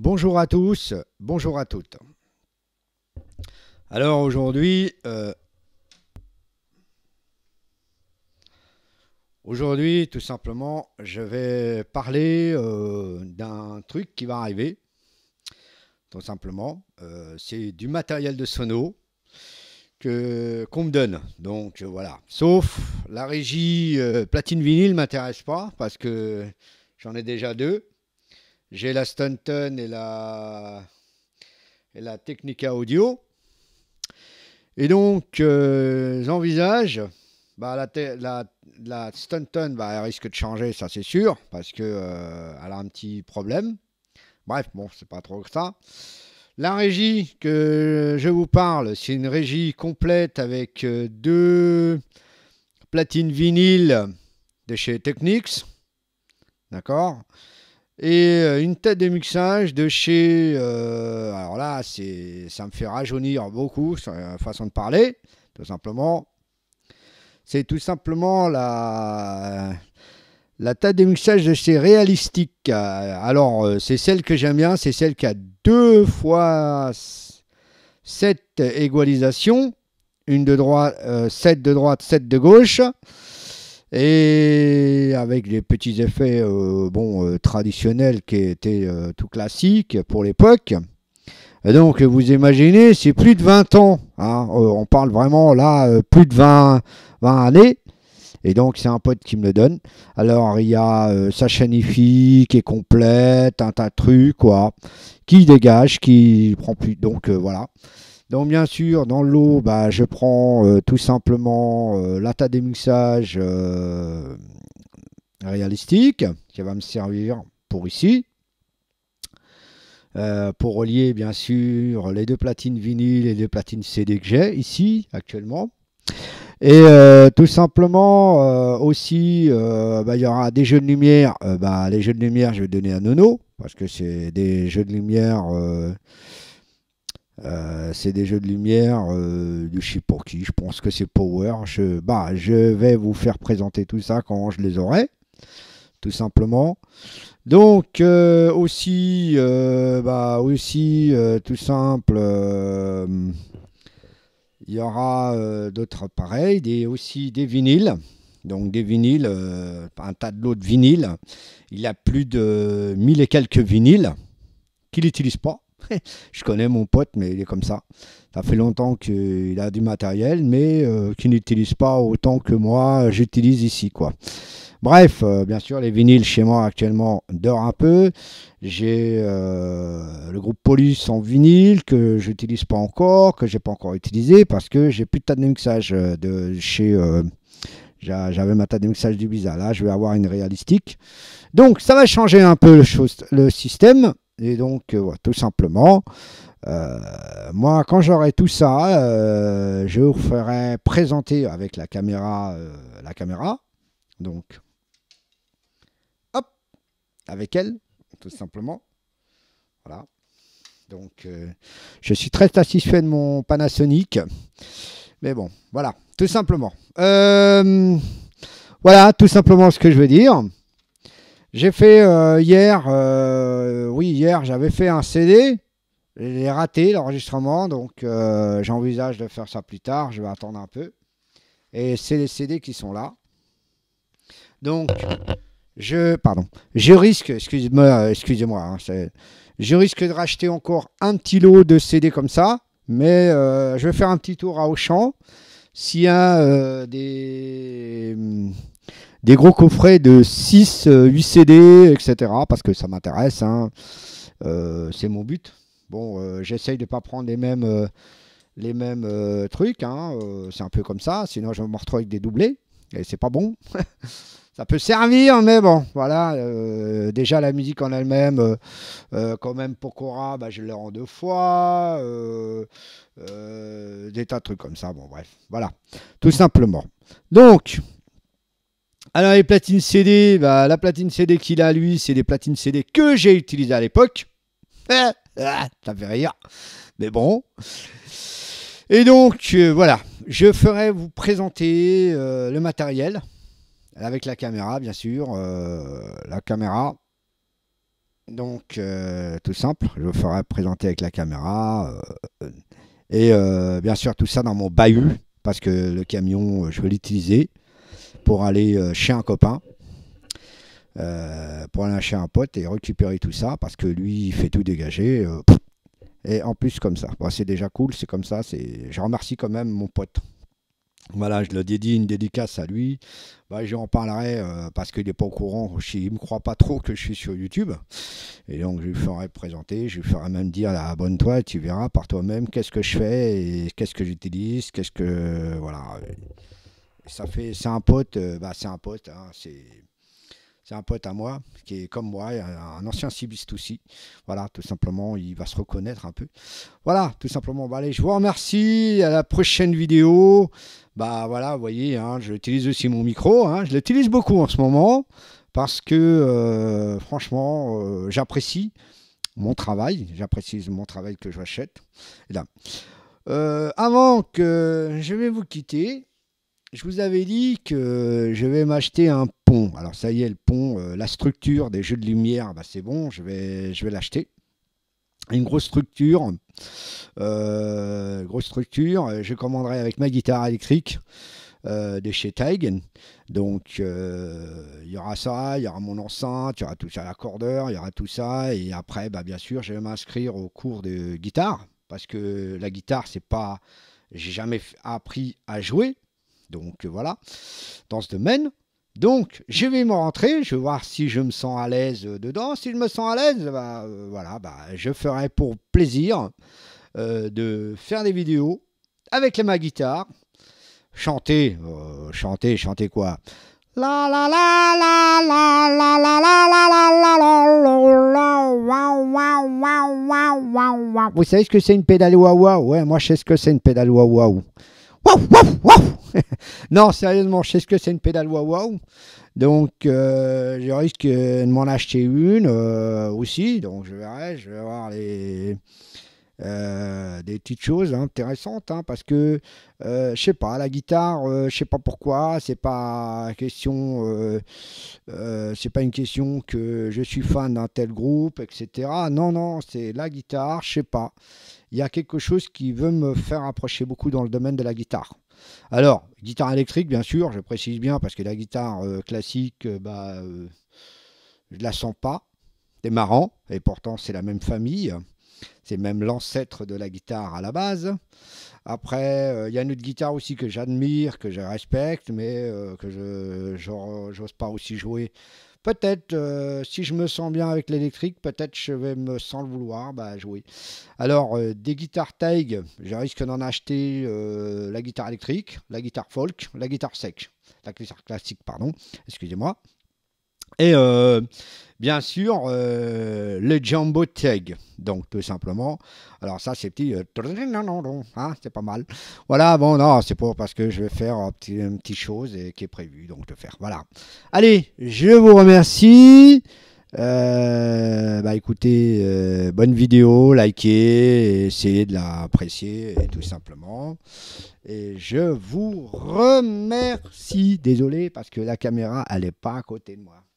Bonjour à tous, bonjour à toutes. Alors aujourd'hui, euh, aujourd'hui tout simplement, je vais parler euh, d'un truc qui va arriver. Tout simplement, euh, c'est du matériel de sono que qu'on me donne. Donc voilà. Sauf la régie platine vinyle m'intéresse pas parce que j'en ai déjà deux. J'ai la Stunton et la, Technica Audio. Et donc, euh, j'envisage. Bah, la, Stunton, bah, elle risque de changer, ça c'est sûr, parce que euh, a un petit problème. Bref, bon, c'est pas trop que ça. La régie que je vous parle, c'est une régie complète avec euh, deux platines vinyles de chez Technics. D'accord et euh, une tête de mixage de chez. Euh, alors là, ça me fait rajeunir beaucoup, euh, façon de parler, tout simplement. C'est tout simplement la, la tête de mixage de chez réalistique Alors, c'est celle que j'aime bien, c'est celle qui a deux fois sept égalisation Une de droite, sept 7 de droite, 7 de gauche et avec les petits effets euh, bon, euh, traditionnels qui étaient euh, tout classiques pour l'époque. Donc vous imaginez, c'est plus de 20 ans, hein. on parle vraiment là plus de 20, années, et donc c'est un pote qui me le donne. Alors il y a sa chaîne IFI qui est complète, un tas de trucs quoi, qui dégage, qui prend plus. Donc voilà. Donc bien sûr, dans l'eau, bah, je prends euh, tout simplement euh, l'attaque des mixages euh, réalistique qui va me servir pour ici. pour relier bien sûr les deux platines vinyle et les deux platines CD que j'ai ici actuellement. Et tout simplement aussi, bah, il y aura des jeux de lumière. bah, les jeux de lumière, je vais donner à Nono parce que c'est des jeux de lumière euh, c'est des jeux de lumière, euh, du je sais pour qui, je pense que c'est Power. Je, bah, je vais vous faire présenter tout ça quand je les aurai, tout simplement. Donc euh, aussi, bah, aussi tout simple, il y aura d'autres pareils, aussi des vinyles. Donc des vinyles, un tas de lots de vinyles. Il a plus de 1000 et quelques vinyles qu'il n'utilise pas je connais mon pote, mais il est comme ça. Ça fait longtemps qu'il a du matériel, mais euh, qu'il n'utilise pas autant que moi, j'utilise ici, quoi. Bref, euh, bien sûr, les vinyles chez moi actuellement dorent un peu. J'ai euh, le groupe Police en vinyle que j'utilise pas encore, que j'ai pas encore utilisé parce que j'ai plus de tas de mixage de chez. J'avais ma tas de mixage du Biza. Là, je vais avoir une réalistique. Donc, ça va changer un peu le, le système. Et donc, euh, tout simplement, euh, moi, quand j'aurai tout ça, euh, je vous ferai présenter avec la caméra, la caméra. Donc, hop, avec elle, tout simplement. Voilà. Donc, je suis très satisfait de mon Panasonic. Mais bon, voilà, tout simplement. voilà, tout simplement ce que je veux dire. J'ai fait euh, hier, euh, oui, hier, j'avais fait un CD. J'ai raté l'enregistrement, donc euh, j'envisage de faire ça plus tard. Je vais attendre un peu. Et c'est les CD qui sont là. Donc, je, pardon, je risque, excusez-moi, excusez-moi, hein, je risque de racheter encore un petit lot de CD comme ça. Mais je vais faire un petit tour à Auchan. S'il y a des des gros coffrets de 6, 8 CD, etc. Parce que ça m'intéresse, hein. euh, c'est mon but. Bon, euh, j'essaye de ne pas prendre les mêmes, euh, les mêmes trucs, hein, c'est un peu comme ça, sinon je me retrouve avec des doublés, et c'est pas bon. ça peut servir, mais bon, voilà. déjà, la musique en elle-même, quand même, Pokora, bah, je l'ai en deux fois. des tas de trucs comme ça. Bon, bref, voilà. Tout simplement. Donc, alors les platines CD, bah, la platine CD qu'il a lui, c'est des platines CD que j'ai utilisées à l'époque. Ah, ça fait rire. Mais bon. Et donc euh, voilà, je ferai vous présenter euh, le matériel. Avec la caméra, bien sûr. Euh, la caméra. Donc tout simple, je vous ferai présenter avec la caméra. et bien sûr tout ça dans mon bahut. Parce que le camion, je vais l'utiliser pour aller euh, chez un copain. Euh, pour aller chez un pote et récupérer tout ça parce que lui il fait tout dégager euh, et en plus comme ça c'est déjà cool c'est comme ça c'est je remercie quand même mon pote voilà je le dédie une dédicace à lui bah, j'en parlerai parce qu'il n'est pas au courant il me croit pas trop que je suis sur YouTube et donc je lui ferai présenter je lui ferai même dire abonne-toi tu verras par toi-même qu'est-ce que je fais et qu'est-ce que j'utilise qu'est-ce que voilà fait, c'est un pote, euh, bah, c'est un pote, hein, c'est un pote à moi qui est comme moi, un ancien cibliste aussi. Voilà, tout simplement, il va se reconnaître un peu. Voilà, tout simplement. Bah, allez, je vous remercie. À la prochaine vidéo. Bah voilà, vous voyez, hein, je j'utilise aussi mon micro. Hein. je l'utilise beaucoup en ce moment parce que euh, franchement, euh, j'apprécie mon travail. J'apprécie mon travail que j'achète. Là. avant que je vais vous quitter, je vous avais dit que je vais m'acheter un pont. Alors ça y est, le pont, euh, la structure des jeux de lumière, bah, c'est bon, je vais, je vais l'acheter. Une grosse structure, euh, grosse structure. Je commanderai avec ma guitare électrique euh, de chez Taigen. Donc il y aura ça, il y aura mon enceinte, il y aura tout ça, l'accordeur, il y aura tout ça. Et après, bah, bien sûr, je vais m'inscrire au cours de guitare parce que la guitare, c'est pas, j'ai jamais appris à jouer. Donc voilà, dans ce domaine. Donc, je vais me rentrer, je vais voir si je me sens à l'aise dedans. Si je me sens à l'aise, voilà, bah, je ferai pour plaisir de faire des vidéos avec ma guitare. Chanter, chanter, chanter quoi Vous savez ce que c'est une pédale waouh Ouais, moi je sais ce que c'est une pédale wawa. Waouh, waouh, non, sérieusement, je sais ce que c'est une pédale Wawa. Donc, euh, je risque de m'en acheter une euh, aussi. Donc, je verrai, je vais voir les, euh, des petites choses intéressantes. Hein, parce que, je sais pas, la guitare, je sais pas pourquoi. C'est pas c'est pas une question que je suis fan d'un tel groupe, etc. Non, non, c'est la guitare, je sais pas. Il y a quelque chose qui veut me faire approcher beaucoup dans le domaine de la guitare. Alors, guitare électrique, bien sûr, je précise bien, parce que la guitare euh, classique, je euh, bah, euh, je la sens pas. C'est marrant, et pourtant c'est la même famille. C'est même l'ancêtre de la guitare à la base. Après, euh, il y a une autre guitare aussi que j'admire, que je respecte, mais euh, que je n'ose pas aussi jouer. Peut-être, euh, si je me sens bien avec l'électrique, peut-être je vais me, sans le vouloir, bah, jouer. Alors, des guitares tag je risque d'en acheter la guitare électrique, la guitare folk, la guitare sec, la guitare classique, pardon, excusez-moi. Et Bien sûr, euh, le jumbo tag, donc tout simplement. Alors ça, c'est petit, non, non, hein, c'est pas mal. Voilà, bon, non, c'est pour parce que je vais faire un petit, une petite chose et, qui est prévue, donc de faire. Voilà. Allez, je vous remercie. bah écoutez, bonne vidéo, likez, essayez de l'apprécier tout simplement. Et je vous remercie. Désolé parce que la caméra, elle n'est pas à côté de moi.